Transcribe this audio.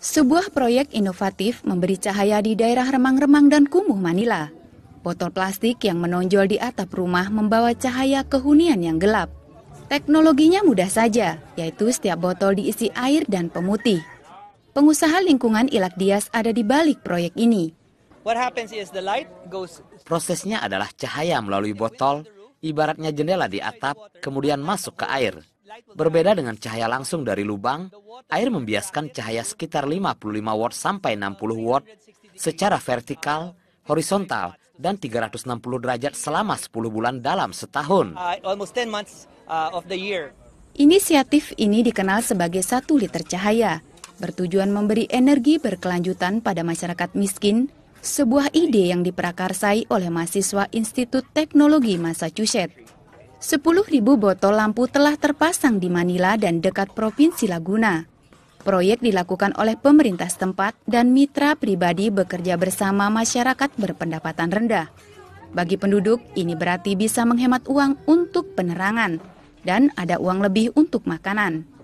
Sebuah proyek inovatif memberi cahaya di daerah remang-remang dan kumuh Manila. Botol plastik yang menonjol di atap rumah membawa cahaya ke hunian yang gelap. Teknologinya mudah saja, yaitu setiap botol diisi air dan pemutih. Pengusaha lingkungan Ilak Dias ada di balik proyek ini. Prosesnya adalah cahaya melalui botol, ibaratnya jendela di atap, kemudian masuk ke air. Berbeda dengan cahaya langsung dari lubang, air membiaskan cahaya sekitar 55 watt sampai 60 watt secara vertikal, horizontal, dan 360 derajat selama 10 bulan dalam setahun. Uh, uh, Inisiatif ini dikenal sebagai satu liter cahaya, bertujuan memberi energi berkelanjutan pada masyarakat miskin, sebuah ide yang diperakarsai oleh mahasiswa Institut Teknologi Massachusetts. 10.000 botol lampu telah terpasang di Manila dan dekat Provinsi Laguna. Proyek dilakukan oleh pemerintah setempat dan mitra pribadi bekerja bersama masyarakat berpendapatan rendah. Bagi penduduk, ini berarti bisa menghemat uang untuk penerangan dan ada uang lebih untuk makanan.